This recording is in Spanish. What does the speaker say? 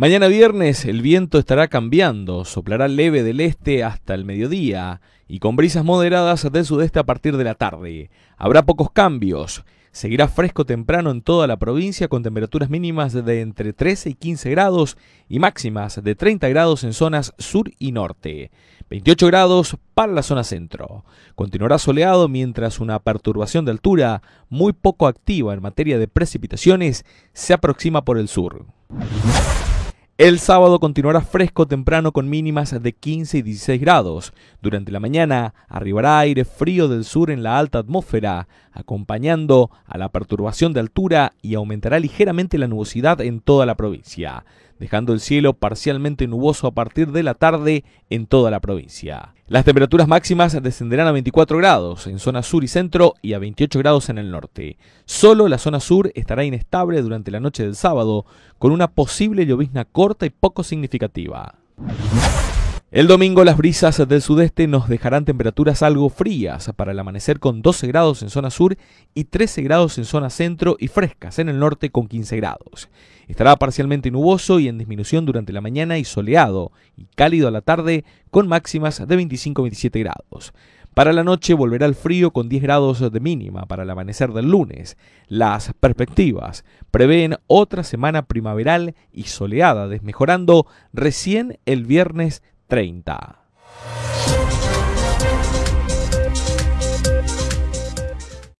Mañana viernes el viento estará cambiando, soplará leve del este hasta el mediodía y con brisas moderadas del sudeste a partir de la tarde. Habrá pocos cambios. Seguirá fresco temprano en toda la provincia con temperaturas mínimas de entre 13 y 15 grados y máximas de 30 grados en zonas sur y norte. 28 grados para la zona centro. Continuará soleado mientras una perturbación de altura muy poco activa en materia de precipitaciones se aproxima por el sur. El sábado continuará fresco temprano con mínimas de 15 y 16 grados. Durante la mañana arribará aire frío del sur en la alta atmósfera, acompañando a la perturbación de altura y aumentará ligeramente la nubosidad en toda la provincia dejando el cielo parcialmente nuboso a partir de la tarde en toda la provincia. Las temperaturas máximas descenderán a 24 grados en zona sur y centro y a 28 grados en el norte. Solo la zona sur estará inestable durante la noche del sábado, con una posible llovizna corta y poco significativa. El domingo las brisas del sudeste nos dejarán temperaturas algo frías para el amanecer con 12 grados en zona sur y 13 grados en zona centro y frescas en el norte con 15 grados. Estará parcialmente nuboso y en disminución durante la mañana y soleado y cálido a la tarde con máximas de 25-27 grados. Para la noche volverá el frío con 10 grados de mínima para el amanecer del lunes. Las perspectivas prevén otra semana primaveral y soleada, desmejorando recién el viernes 30.